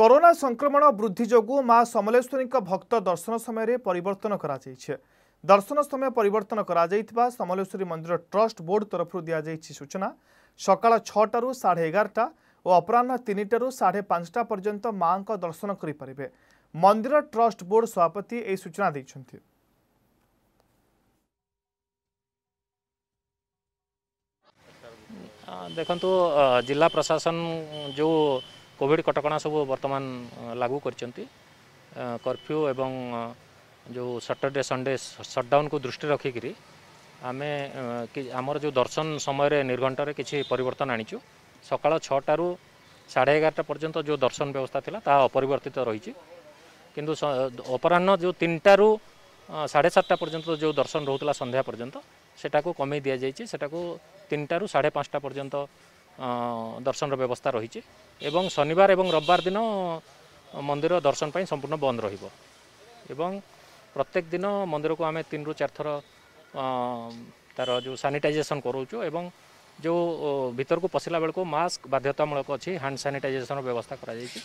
corona ସଂକ୍ରମଣ ବୃଦ୍ଧି ଯୋଗୁଁ ମା ସମଲେଶ୍ୱରୀଙ୍କ ଭକ୍ତ ଦର୍ଶନ ସମୟରେ ପରିବର୍ତ୍ତନ କରାଯାଇଛି ଦର୍ଶନ ସମୟ ପରିବର୍ତ୍ତନ କରାଯାଇଥିବା ସମଲେଶ୍ୱରୀ ମନ୍ଦିର ଟ୍ରଷ୍ଟ ବୋର୍ଡ ତରଫରୁ ଦିଆଯାଇଛି ସୂଚନା ସକାଳ ଛଅଟାରୁ ସାଢ଼େ ଏଗାରଟା ଓ ଅପରାହ୍ନ ତିନିଟାରୁ ସାଢ଼େ ପାଞ୍ଚଟା ପର୍ଯ୍ୟନ୍ତ ମାଙ୍କ ଦର୍ଶନ କରିପାରିବେ ମନ୍ଦିର ଟ୍ରଷ୍ଟ ବୋର୍ଡ ସଭାପତି ଏହି ସୂଚନା ଦେଇଛନ୍ତି ଦେଖନ୍ତୁ ଜିଲ୍ଲା ପ୍ରଶାସନ ଯେଉଁ କୋଭିଡ଼ କଟକଣା ସବୁ ବର୍ତ୍ତମାନ ଲାଗୁ କରିଛନ୍ତି କର୍ଫ୍ୟୁ ଏବଂ ଯେଉଁ ସଟରଡ଼େ ସନ୍ଡେ ସଟଡାଉନକୁ ଦୃଷ୍ଟିରେ ରଖିକରି ଆମେ ଆମର ଯେଉଁ ଦର୍ଶନ ସମୟରେ ନିର୍ଘଣ୍ଟରେ କିଛି ପରିବର୍ତ୍ତନ ଆଣିଛୁ ସକାଳ ଛଅଟାରୁ ସାଢ଼େ ଏଗାରଟା ପର୍ଯ୍ୟନ୍ତ ଯେଉଁ ଦର୍ଶନ ବ୍ୟବସ୍ଥା ଥିଲା ତାହା ଅପରିବର୍ତ୍ତିତ ରହିଛି କିନ୍ତୁ ଅପରାହ୍ନ ଯେଉଁ ତିନିଟାରୁ ସାଢ଼େ ସାତଟା ପର୍ଯ୍ୟନ୍ତ ଯେଉଁ ଦର୍ଶନ ରହୁଥିଲା ସନ୍ଧ୍ୟା ପର୍ଯ୍ୟନ୍ତ ସେଟାକୁ କମେଇ ଦିଆଯାଇଛି ସେଟାକୁ ତିନିଟାରୁ ସାଢ଼େ ପାଞ୍ଚଟା ପର୍ଯ୍ୟନ୍ତ ଦର୍ଶନର ବ୍ୟବସ୍ଥା ରହିଛି ଏବଂ ଶନିବାର ଏବଂ ରବିବାର ଦିନ ମନ୍ଦିର ଦର୍ଶନ ପାଇଁ ସମ୍ପୂର୍ଣ୍ଣ ବନ୍ଦ ରହିବ ଏବଂ ପ୍ରତ୍ୟେକ ଦିନ ମନ୍ଦିରକୁ ଆମେ ତିନିରୁ ଚାରି ଥର ତାର ଯେଉଁ ସାନିଟାଇଜେସନ୍ କରାଉଛୁ ଏବଂ ଯେଉଁ ଭିତରକୁ ପଶିଲା ବେଳକୁ ମାସ୍କ ବାଧ୍ୟତାମୂଳକ ଅଛି ହ୍ୟାଣ୍ଡ ସାନିଟାଇଜେସନ୍ର ବ୍ୟବସ୍ଥା କରାଯାଇଛି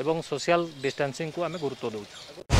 ଏବଂ ସୋସିଆଲ ଡିଷ୍ଟାନ୍ସିଂକୁ ଆମେ ଗୁରୁତ୍ୱ ଦେଉଛୁ